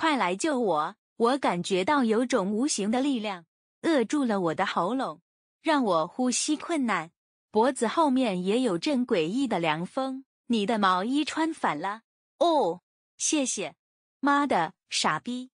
快来救我！我感觉到有种无形的力量扼住了我的喉咙，让我呼吸困难。脖子后面也有阵诡异的凉风。你的毛衣穿反了哦，谢谢。妈的，傻逼！